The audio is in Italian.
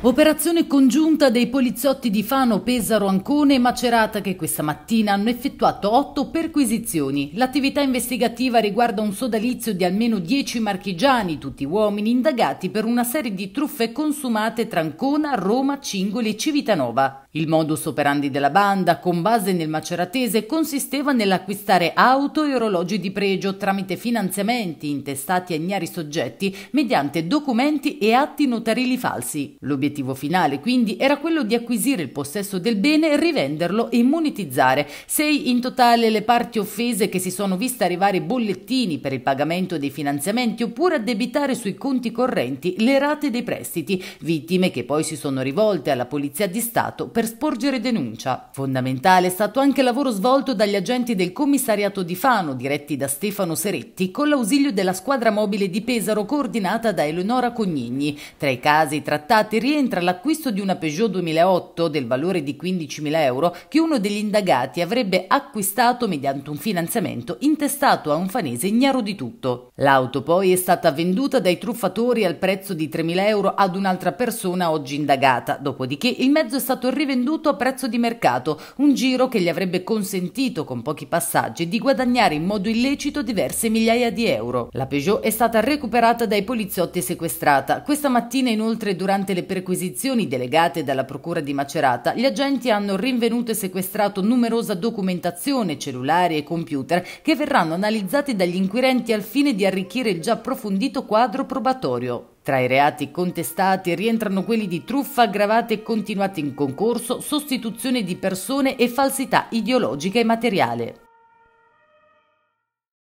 Operazione congiunta dei poliziotti di Fano, Pesaro, Ancone e Macerata che questa mattina hanno effettuato otto perquisizioni. L'attività investigativa riguarda un sodalizio di almeno dieci marchigiani, tutti uomini indagati per una serie di truffe consumate tra Ancona, Roma, Cingoli e Civitanova. Il modus operandi della banda, con base nel maceratese, consisteva nell'acquistare auto e orologi di pregio tramite finanziamenti intestati a ignari soggetti mediante documenti e atti notarili falsi. L'obiettivo finale, quindi, era quello di acquisire il possesso del bene, rivenderlo e monetizzare. Sei in totale le parti offese che si sono viste arrivare bollettini per il pagamento dei finanziamenti oppure addebitare sui conti correnti le rate dei prestiti, vittime che poi si sono rivolte alla Polizia di Stato per sporgere denuncia. Fondamentale è stato anche il lavoro svolto dagli agenti del commissariato di Fano, diretti da Stefano Seretti, con l'ausilio della squadra mobile di Pesaro coordinata da Eleonora Cognigni. Tra i casi trattati rientra l'acquisto di una Peugeot 2008 del valore di 15.000 euro che uno degli indagati avrebbe acquistato mediante un finanziamento intestato a un fanese ignaro di tutto. L'auto poi è stata venduta dai truffatori al prezzo di 3.000 euro ad un'altra persona oggi indagata, dopodiché il mezzo è stato rivelato rivenduto a prezzo di mercato, un giro che gli avrebbe consentito, con pochi passaggi, di guadagnare in modo illecito diverse migliaia di euro. La Peugeot è stata recuperata dai poliziotti e sequestrata. Questa mattina, inoltre, durante le perquisizioni delegate dalla Procura di Macerata, gli agenti hanno rinvenuto e sequestrato numerosa documentazione, cellulari e computer che verranno analizzati dagli inquirenti al fine di arricchire il già approfondito quadro probatorio. Tra i reati contestati rientrano quelli di truffa aggravata e continuata in concorso, sostituzione di persone e falsità ideologica e materiale.